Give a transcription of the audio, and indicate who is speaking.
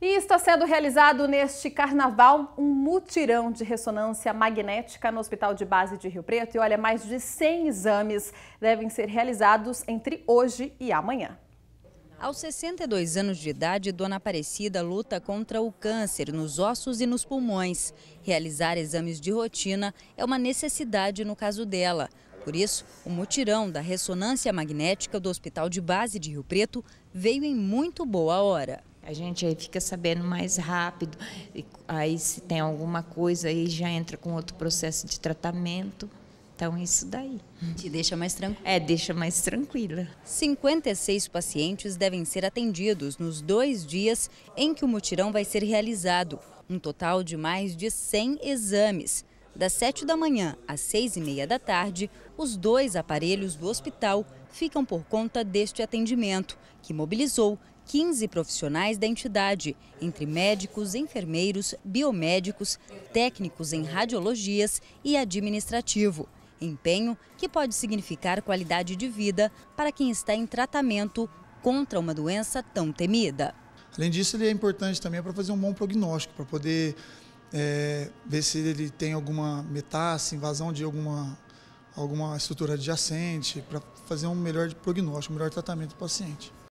Speaker 1: E está sendo realizado neste carnaval um mutirão de ressonância magnética no Hospital de Base de Rio Preto. E olha, mais de 100 exames devem ser realizados entre hoje e amanhã.
Speaker 2: Aos 62 anos de idade, Dona Aparecida luta contra o câncer nos ossos e nos pulmões. Realizar exames de rotina é uma necessidade no caso dela. Por isso, o mutirão da ressonância magnética
Speaker 3: do Hospital de Base de Rio Preto veio em muito boa hora. A gente aí fica sabendo mais rápido. E aí, se tem alguma coisa, aí já entra com outro processo de tratamento. Então, isso daí. Te deixa mais tranquila. É, deixa mais tranquila.
Speaker 2: 56 pacientes devem ser atendidos nos dois dias em que o mutirão vai ser realizado. Um total de mais de 100 exames. Das 7 da manhã às 6 e meia da tarde, os dois aparelhos do hospital ficam por conta deste atendimento, que mobilizou 15 profissionais da entidade, entre médicos, enfermeiros, biomédicos, técnicos em radiologias e administrativo. Empenho que pode significar qualidade de vida para quem está em tratamento contra uma doença tão temida.
Speaker 4: Além disso, ele é importante também para fazer um bom prognóstico, para poder é, ver se ele tem alguma metástase, invasão de alguma, alguma estrutura adjacente, para fazer um melhor prognóstico, um melhor tratamento do paciente.